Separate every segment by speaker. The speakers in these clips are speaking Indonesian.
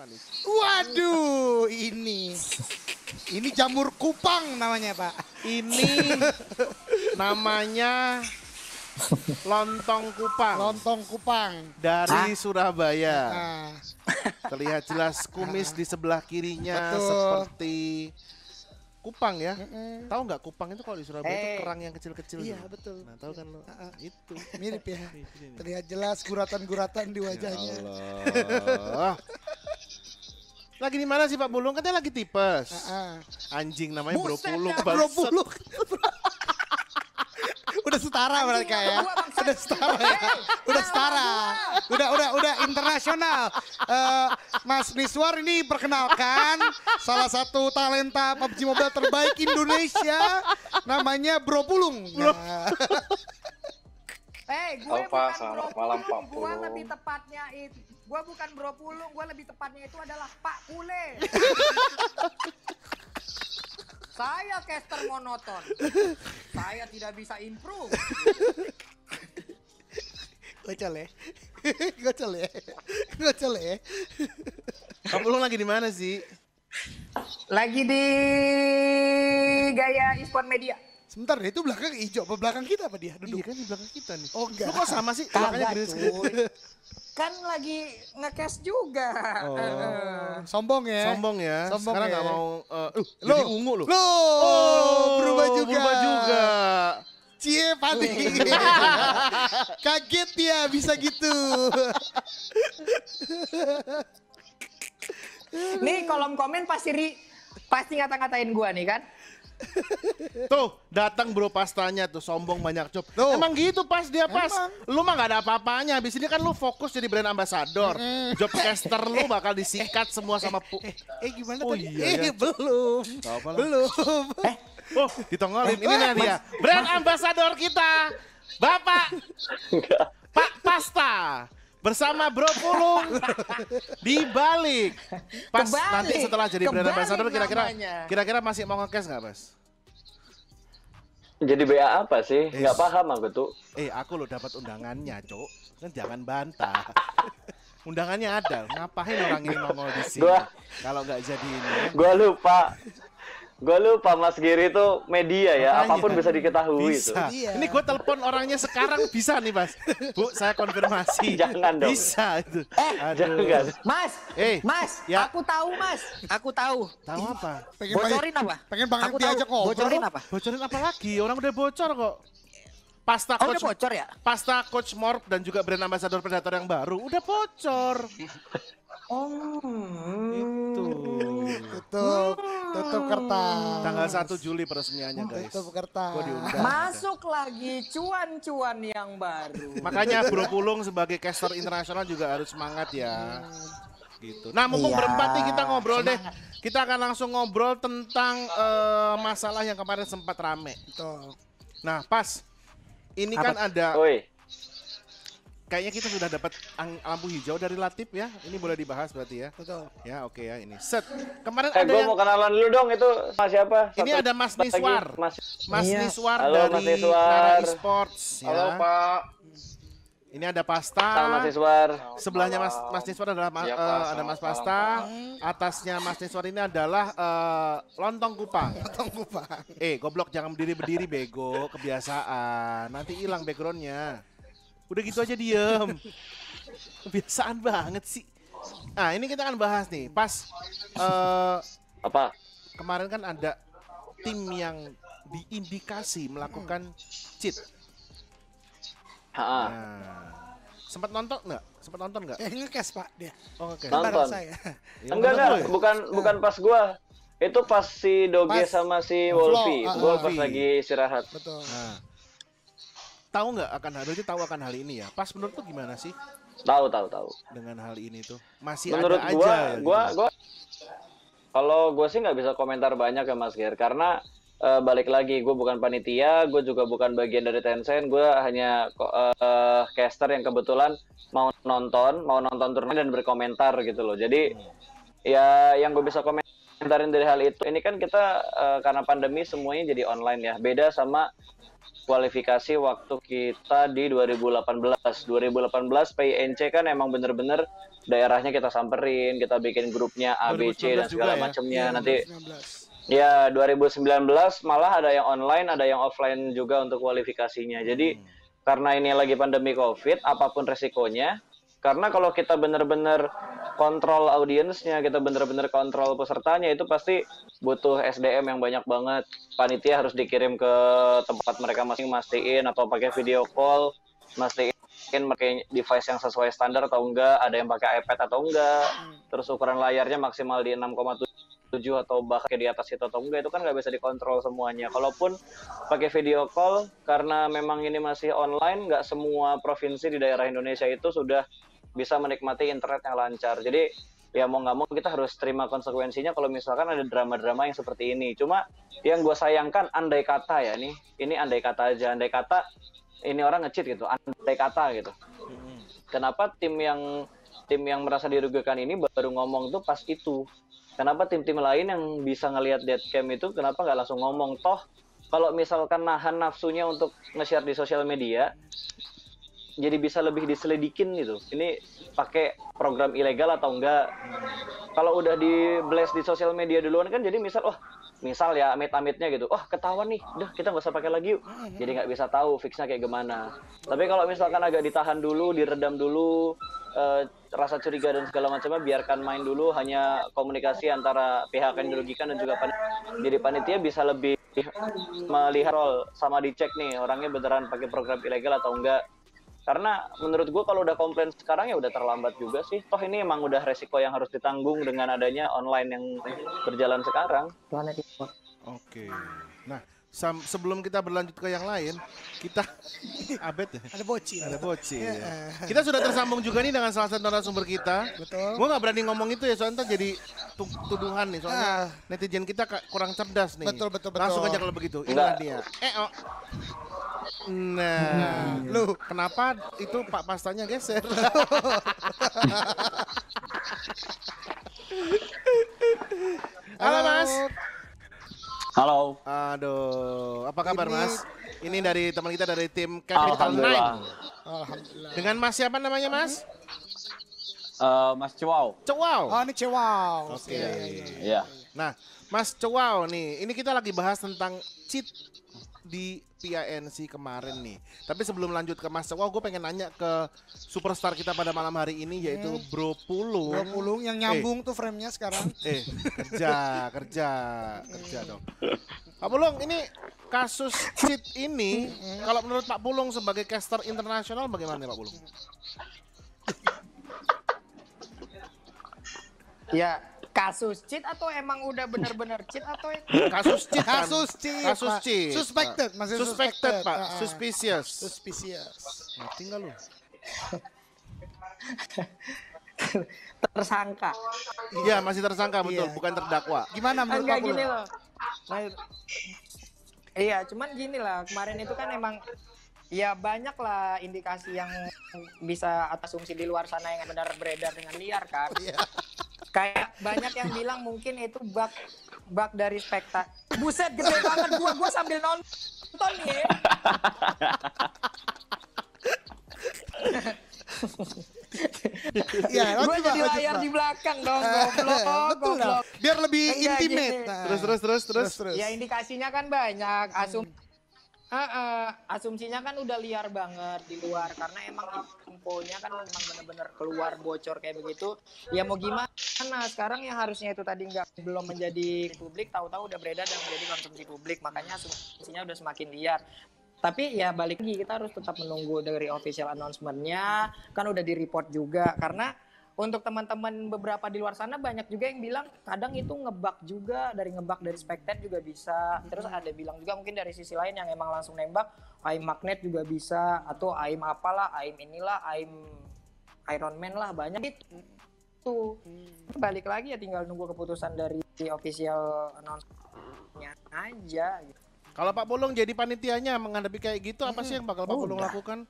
Speaker 1: apa nih? Waduh, ini. Ini jamur kupang namanya, Pak. Ini namanya lontong kupang. Lontong kupang. Dari Hah? Surabaya. Ah. Terlihat jelas kumis di sebelah kirinya Betul. seperti Kupang ya, mm -mm. tahu nggak Kupang itu kalau di Surabaya hey. itu eh. kerang yang kecil-kecil. Iya gitu? betul. Nah tahu kan lo, uh, itu mirip ya. Terlihat jelas guratan-guratan di ya wajahnya. Ya Allah. Lagi di mana sih Pak Bulung? Katanya lagi tipes. Uh -uh. Anjing namanya Buset ya, Bro Pulung. Bro Pulung. udah setara Anjing mereka ya. Udah setara ya. Udah setara. Udah udah udah internasional. Uh, Mas Miswar ini perkenalkan salah satu talenta PUBG Mobile terbaik Indonesia namanya Bro Pulung. Bro.
Speaker 2: Eh, hey, gue Alfa, bukan selamat malam Pak Gue lebih tepatnya itu Gue bukan bro pulung, gue lebih tepatnya itu adalah Pak Kule. Saya caster monoton. Saya tidak bisa improve.
Speaker 1: Gocel ya. Gocel ya. Gocel ya. Kamu lu lagi di mana sih? Lagi di Gaya Ispon Media. Sebentar deh, itu belakang hijau apa belakang kita apa dia? Iya, Duduk. Iya kan di belakang kita nih. Oh enggak. Lu kok sama sih? Kagak green screen
Speaker 2: kan lagi ngekes juga. Oh.
Speaker 1: sombong ya. Sombong ya. Sombong Sekarang ya. nggak ya. mau eh, uh, uh, lo. jadi ungu lo. Lo oh, berubah juga. Berubah juga. Cie pati.
Speaker 2: Kaget ya bisa gitu. nih kolom komen pasti ri, pasti ngata-ngatain gua nih kan
Speaker 1: tuh datang bro pastanya tuh sombong banyak job. Tuh. Emang gitu pas dia pas. Emang. Lu mah gak ada apa-apanya. abis ini kan lu fokus jadi brand ambassador. job Jobcaster lu bakal disikat semua sama pu. Eh, eh, eh gimana oh, tadi? Iya, eh, ya. belum. Belum. Eh, oh, ditongolin. Ini nih dia. Brand ambassador kita. Bapak Pak Pasta bersama Bro Pulung di balik. Pas kebalik, nanti setelah jadi brand ambassador kira-kira kira-kira masih mau ngekes nggak, Mas? Jadi BA apa sih? Eh, Gak paham aku tuh. Eh, aku lo dapat undangannya, Cok. Kan jangan bantah. undangannya ada. Ngapain orang ini mau di sini? Gua... Kalau nggak jadi ini.
Speaker 3: Gua lupa. Gue lupa Mas Giri itu media ya, Makanya, apapun bisa diketahui bisa. itu.
Speaker 1: Iya. Ini gue telepon orangnya sekarang bisa nih Mas. Bu, saya konfirmasi. jangan dong. Bisa itu. Eh, Aduh. jangan. Mas, eh, Mas, ya. aku tahu Mas, aku tahu. Tahu apa? Pengen bocorin apa? Pengen banget diajak kok? Bocorin apa? Bocorin apa lagi? Orang udah bocor kok. Pasta oh, coach, udah bocor ya? Pasta Coach Morp dan juga brand ambassador Predator yang baru udah bocor. Oh, itu. itu. Kertas. Tanggal 1 Juli peresmiannya guys. Itu kertas.
Speaker 2: Masuk lagi cuan-cuan yang baru. Makanya Bro
Speaker 1: Pulung sebagai caster internasional juga harus semangat ya. Gitu. Nah, mumpung iya. berempat nih kita ngobrol semangat. deh. Kita akan langsung ngobrol tentang uh, masalah yang kemarin sempat rame. Betul. Nah, pas ini Apa? kan ada Oi kayaknya kita sudah dapat lampu hijau dari Latif ya. Ini boleh dibahas berarti ya. Betul. Ya oke okay ya ini. Set.
Speaker 3: Kemarin eh, ada yang... mau kenalan dulu dong itu sama siapa? Satu ini ada Mas Niswar. Mas, Mas iya. Niswar Halo, dari Mas Niswar. Nara Esports. Ya. Halo
Speaker 1: Pak. Ini ada pasta. Mas Niswar. Sebelahnya Mas Mas Niswar adalah ya, uh, ada Mas Pasta. Atasnya Mas Niswar ini adalah uh, lontong kupang. Lontong kupang. Eh, goblok jangan berdiri berdiri bego, kebiasaan. Nanti hilang backgroundnya. Udah gitu aja diem. Kebiasaan banget sih. Nah, ini kita akan bahas nih. Pas uh, apa? Kemarin kan ada tim yang diindikasi melakukan cheat. Ha Nah, sempat nonton nggak? Sempat nonton nggak? Eh, ngekes pak dia. Oh, ngekes. Nonton. Saya. Iya, enggak enggak, ya? bukan
Speaker 3: bukan pas gua. Itu pas si Doge pas sama si Wolfie. Flow, uh, ah, Gua pas lagi istirahat. Betul. Nah
Speaker 1: tahu nggak akan hal itu tahu akan hal ini ya. Pas menurut tuh gimana sih? Tahu tahu tahu. Dengan hal ini tuh masih menurut ada gua, aja. Gitu. gua, gua,
Speaker 3: kalau gua sih nggak bisa komentar banyak ya Mas Ger karena uh, balik lagi gue bukan panitia, gue juga bukan bagian dari Tencent, gue hanya uh, uh, caster yang kebetulan mau nonton, mau nonton turnamen dan berkomentar gitu loh. Jadi ya yang gue bisa komentarin dari hal itu, ini kan kita uh, karena pandemi semuanya jadi online ya, beda sama Kualifikasi waktu kita di 2018. 2018 PINC kan emang bener-bener daerahnya kita samperin, kita bikin grupnya ABC dan segala ya? macamnya. Iya, ya, Nanti ya 2019 malah ada yang online, ada yang offline juga untuk kualifikasinya. Jadi hmm. karena ini lagi pandemi Covid, apapun resikonya, karena kalau kita benar-benar kontrol audiensnya, kita benar-benar kontrol pesertanya itu pasti butuh SDM yang banyak banget. Panitia harus dikirim ke tempat mereka masing mastiin atau pakai video call, mastiin pakai device yang sesuai standar atau enggak, ada yang pakai iPad atau enggak. Hmm. Terus ukuran layarnya maksimal di 6,7 atau bahkan di atas itu atau enggak itu kan nggak bisa dikontrol semuanya. Kalaupun pakai video call karena memang ini masih online, nggak semua provinsi di daerah Indonesia itu sudah bisa menikmati internet yang lancar. Jadi ya mau nggak mau kita harus terima konsekuensinya kalau misalkan ada drama-drama yang seperti ini. Cuma yang gue sayangkan andai kata ya nih, ini andai kata aja, andai kata ini orang ngecit gitu, andai kata gitu. Mm-hmm. Kenapa tim yang tim yang merasa dirugikan ini baru ngomong tuh pas itu? Kenapa tim-tim lain yang bisa ngelihat dead cam itu kenapa nggak langsung ngomong toh? Kalau misalkan nahan nafsunya untuk nge-share di sosial media, jadi bisa lebih diselidikin gitu. Ini pakai program ilegal atau enggak? Kalau udah di blast di sosial media duluan kan jadi misal, oh misal ya amit-amitnya gitu, oh ketahuan nih, udah kita nggak usah pakai lagi yuk. Jadi nggak bisa tahu fixnya kayak gimana. Tapi kalau misalkan agak ditahan dulu, diredam dulu, eh, rasa curiga dan segala macamnya biarkan main dulu hanya komunikasi antara pihak yang dirugikan dan juga panitia. Jadi panitia bisa lebih melihat role sama dicek nih orangnya beneran pakai program ilegal atau enggak karena menurut gue kalau udah komplain sekarang ya udah terlambat juga sih toh ini emang udah resiko yang harus ditanggung dengan adanya online yang berjalan sekarang
Speaker 1: oke nah sebelum kita berlanjut ke yang lain, kita abet ya? Ada bocil. Ada bocil. Iya. Kita sudah tersambung juga nih dengan salah satu narasumber kita. Betul. Gue nggak berani ngomong itu ya soalnya jadi tuduhan nih soalnya ah. netizen kita kurang cerdas nih. Betul betul betul. Langsung aja kalau begitu. Ini dia. Eh oh. Nah, hmm. Iya. lu kenapa itu Pak Pastanya geser? Halo Mas. Halo. Aduh, apa kabar Ini... Mas? Ini dari teman kita dari tim Capital Alhamdulillah. Nine.
Speaker 3: Alhamdulillah.
Speaker 1: Dengan Mas siapa namanya Mas?
Speaker 3: Uh, Mas Cewau.
Speaker 1: Cewau. Oh, ini Cewau. Oke. Okay. Iya. Yeah. Iya, iya. Nah, Mas Cewau nih, ini kita lagi bahas tentang cheat di PINC kemarin nih. Tapi sebelum lanjut ke Mas Wah, gue pengen nanya ke superstar kita pada malam hari ini yaitu Bro Pulung. Bro Pulung yang nyambung eh. tuh framenya sekarang. Eh, kerja, kerja, kerja dong. Pak Pulung, ini kasus cheat ini, kalau menurut Pak Pulung sebagai caster internasional bagaimana Pak Pulung?
Speaker 2: Ya, kasus cheat atau emang udah benar-benar cheat atau kasus cheat kan? kasus cheat kasus cheat suspected masih suspected, suspected pak uh, suspicious suspicious mati nggak lu tersangka iya masih tersangka iya. betul iya. bukan terdakwa gimana menurut Enggak, gini loh nah, iya cuman gini lah kemarin itu kan emang Ya banyak lah indikasi yang bisa atas asumsi di luar sana yang benar beredar dengan liar kan. Yeah kayak banyak yang bilang mungkin itu bug bug dari spekta buset gede banget gua gua sambil nonton nih
Speaker 1: ya, gue jadi layar di belakang dong, goblok, Betul goblok. Biar lebih intimate. Terus, terus, terus, terus, terus. Ya
Speaker 2: indikasinya kan banyak, asum Uh, uh, asumsinya kan udah liar banget di luar karena emang infonya kan memang bener-bener keluar bocor kayak begitu. Ya mau gimana? Sekarang yang harusnya itu tadi nggak belum menjadi publik, tahu-tahu udah beredar dan menjadi konsumsi publik. Makanya asumsinya udah semakin liar. Tapi ya balik lagi kita harus tetap menunggu dari official announcementnya. Kan udah di report juga karena untuk teman-teman beberapa di luar sana banyak juga yang bilang kadang itu ngebak juga dari ngebak dari spektet juga bisa terus ada bilang juga mungkin dari sisi lain yang emang langsung nembak aim magnet juga bisa atau aim apalah aim inilah aim Iron Man lah banyak itu tuh hmm. balik lagi ya tinggal nunggu keputusan dari si official announcementnya aja gitu. Kalau Pak Bolong jadi panitianya menghadapi kayak gitu
Speaker 1: apa sih hmm. yang bakal Pak Bolong lakukan?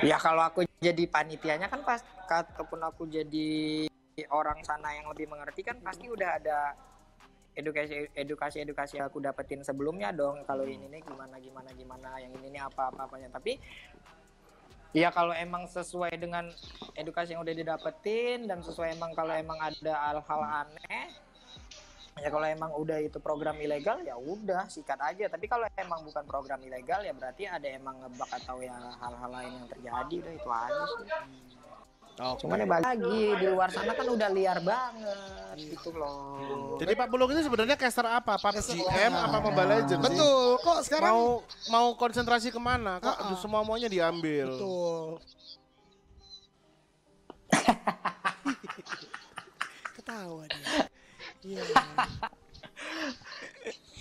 Speaker 2: Ya kalau aku jadi panitianya kan pas ataupun aku jadi orang sana yang lebih mengerti kan pasti udah ada edukasi edukasi edukasi aku dapetin sebelumnya dong kalau ini nih gimana gimana gimana yang ini nih apa apa apanya tapi ya kalau emang sesuai dengan edukasi yang udah didapetin dan sesuai emang kalau emang ada hal-hal aneh ya kalau emang udah itu program ilegal ya udah sikat aja tapi kalau emang bukan program ilegal ya berarti ada emang ngebak atau ya hal-hal lain yang terjadi itu aja sih Okay. Cuman ya balik lagi di luar sana kan udah liar banget gitu
Speaker 1: loh. Hmm, jadi Pak Bulung ini sebenarnya caster apa? GM M apa Mobile Legends? Betul. Kok sekarang mau mau konsentrasi kemana? Kok uh -uh. semua maunya diambil?
Speaker 2: Betul.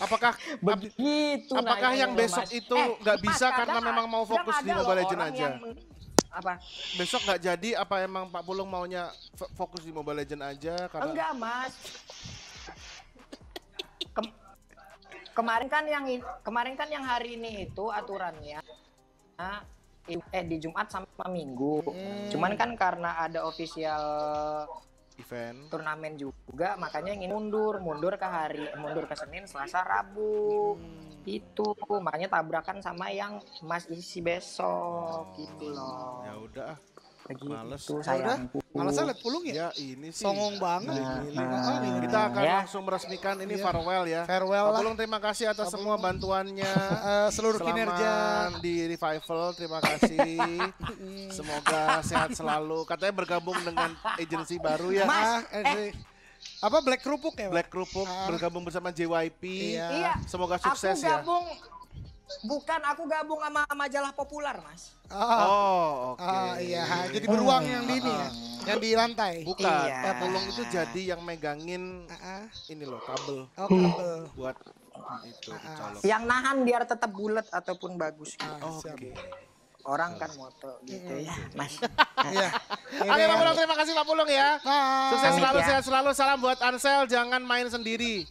Speaker 1: apakah begitu apakah yang besok mas. itu eh, nggak eh, bisa mas, karena memang mau fokus di Mobile Legend aja yang, apa besok nggak jadi apa emang Pak Pulung maunya fokus di Mobile Legend aja karena...
Speaker 2: enggak mas Kem kemarin kan yang kemarin kan yang hari ini itu aturannya eh di Jumat sama Minggu hmm. cuman kan karena ada official event turnamen juga makanya ingin mundur mundur ke hari mundur ke Senin Selasa Rabu hmm. itu makanya tabrakan sama yang Mas isi besok gitu
Speaker 1: loh ya udah ah lagi Males. itu eh, sayangku. Males lihat
Speaker 2: pulung ya? Ya ini sih. Songong banget. Nah, nah, ah, nah,
Speaker 1: kita akan ya. langsung meresmikan ini ya. farewell ya. Farewell lah. Pulung terima kasih atas Apulung. semua bantuannya. uh, seluruh Selamat kinerja. di Revival terima kasih. Semoga sehat selalu. Katanya bergabung dengan agensi baru ya. Mas, eh, eh. apa Black Kerupuk ya? Black Kerupuk uh, bergabung bersama JYP. Iya. Semoga sukses Aku ya.
Speaker 2: gabung ya. Bukan, aku gabung sama majalah populer, Mas. Ah.
Speaker 1: Oh, oke. Okay. Oh, iya, jadi beruang yang di ini ya, yang di lantai. Bukan, iya. Eh, tolong itu jadi yang megangin ini loh, kabel. Oh, kabel. Buat itu, dicolok. Yang
Speaker 2: nahan biar tetap bulat ataupun bagus. Gitu. Ah, oke. Okay orang kan moto gitu ya mas
Speaker 1: Iya. Oke Pak Pulung terima kasih Pak Pulung ya Bye. Ah. sukses selalu iya. sehat
Speaker 2: selalu salam buat Ansel
Speaker 1: jangan main sendiri